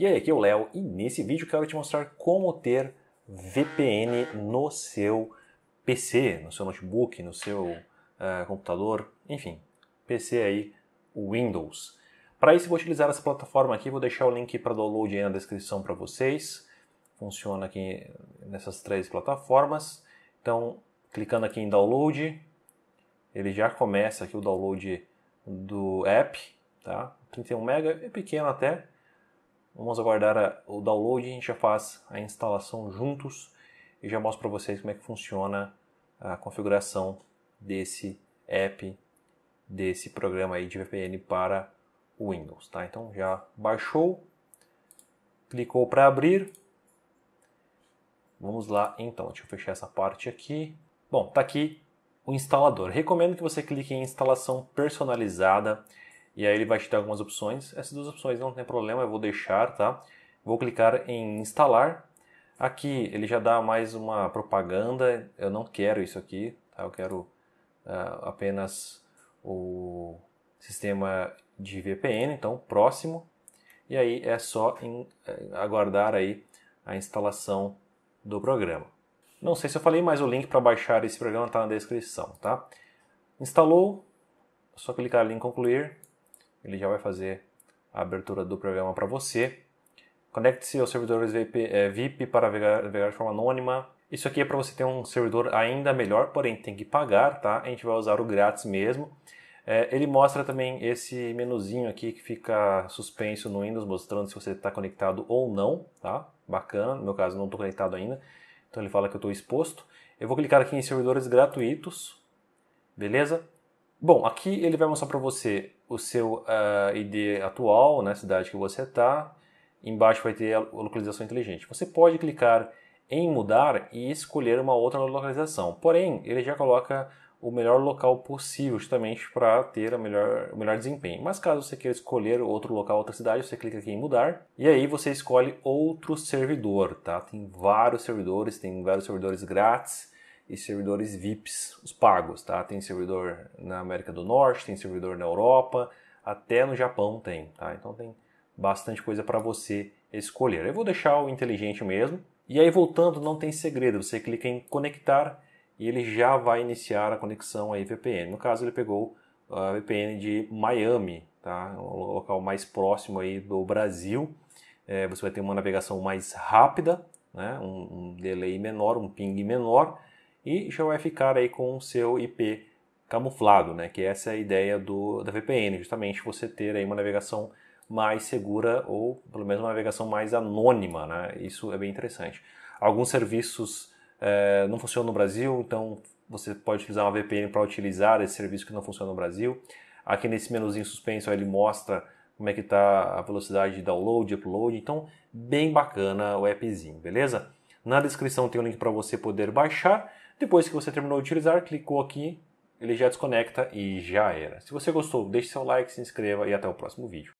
E aí, aqui é o Léo e nesse vídeo quero te mostrar como ter VPN no seu PC, no seu notebook, no seu uh, computador, enfim, PC aí, Windows. Para isso vou utilizar essa plataforma aqui, vou deixar o link para download aí na descrição para vocês. Funciona aqui nessas três plataformas. Então, clicando aqui em download, ele já começa aqui o download do app, tá? 31 MB, é pequeno até, Vamos aguardar o download e a gente já faz a instalação juntos e já mostro para vocês como é que funciona a configuração desse app, desse programa aí de VPN para o Windows, tá? Então já baixou, clicou para abrir. Vamos lá então, deixa eu fechar essa parte aqui. Bom, tá aqui o instalador. Recomendo que você clique em instalação personalizada e aí ele vai te dar algumas opções. Essas duas opções não tem problema, eu vou deixar, tá? Vou clicar em instalar. Aqui ele já dá mais uma propaganda. Eu não quero isso aqui, tá? Eu quero uh, apenas o sistema de VPN, então próximo. E aí é só em, eh, aguardar aí a instalação do programa. Não sei se eu falei, mas o link para baixar esse programa está na descrição, tá? Instalou, é só clicar ali em concluir ele já vai fazer a abertura do programa para você. Conecte-se aos servidores VIP, é, eh, VIP para navegar, navegar de forma anônima. Isso aqui é para você ter um servidor ainda melhor, porém tem que pagar, tá? A gente vai usar o grátis mesmo. É, ele mostra também esse menuzinho aqui que fica suspenso no Windows, mostrando se você está conectado ou não, tá? Bacana, no meu caso não estou conectado ainda, então ele fala que eu estou exposto. Eu vou clicar aqui em servidores gratuitos, beleza? Bom, aqui ele vai mostrar para você o seu uh, ah, ID atual, na né, cidade que você está. Embaixo vai ter a localização inteligente. Você pode clicar em mudar e escolher uma outra localização. Porém, ele já coloca o melhor local possível, justamente para ter a melhor, o melhor desempenho. Mas caso você queira escolher outro local, outra cidade, você clica aqui em mudar e aí você escolhe outro servidor, tá? Tem vários servidores, tem vários servidores grátis e servidores VIPs, os pagos, tá? Tem servidor na América do Norte, tem servidor na Europa, até no Japão tem, tá? Então tem bastante coisa para você escolher. Eu vou deixar o inteligente mesmo. E aí voltando, não tem segredo, você clica em conectar e ele já vai iniciar a conexão aí VPN. No caso, ele pegou a ah, VPN de Miami, tá? O é local mais próximo aí do Brasil. É, você vai ter uma navegação mais rápida, né? um, um delay menor, um ping menor e já vai ficar aí com o seu IP camuflado, né? Que essa é a ideia do, da VPN, justamente você ter aí uma navegação mais segura ou pelo menos uma navegação mais anônima, né? Isso é bem interessante. Alguns serviços é, não funcionam no Brasil, então você pode utilizar uma VPN para utilizar esse serviço que não funciona no Brasil. Aqui nesse menuzinho suspenso ele mostra como é que está a velocidade de download, e upload, então bem bacana o appzinho, beleza? Na descrição tem um link para você poder baixar depois que você terminou de utilizar, clicou aqui, ele já desconecta e já era. Se você gostou, deixe seu like, se inscreva e até o próximo vídeo.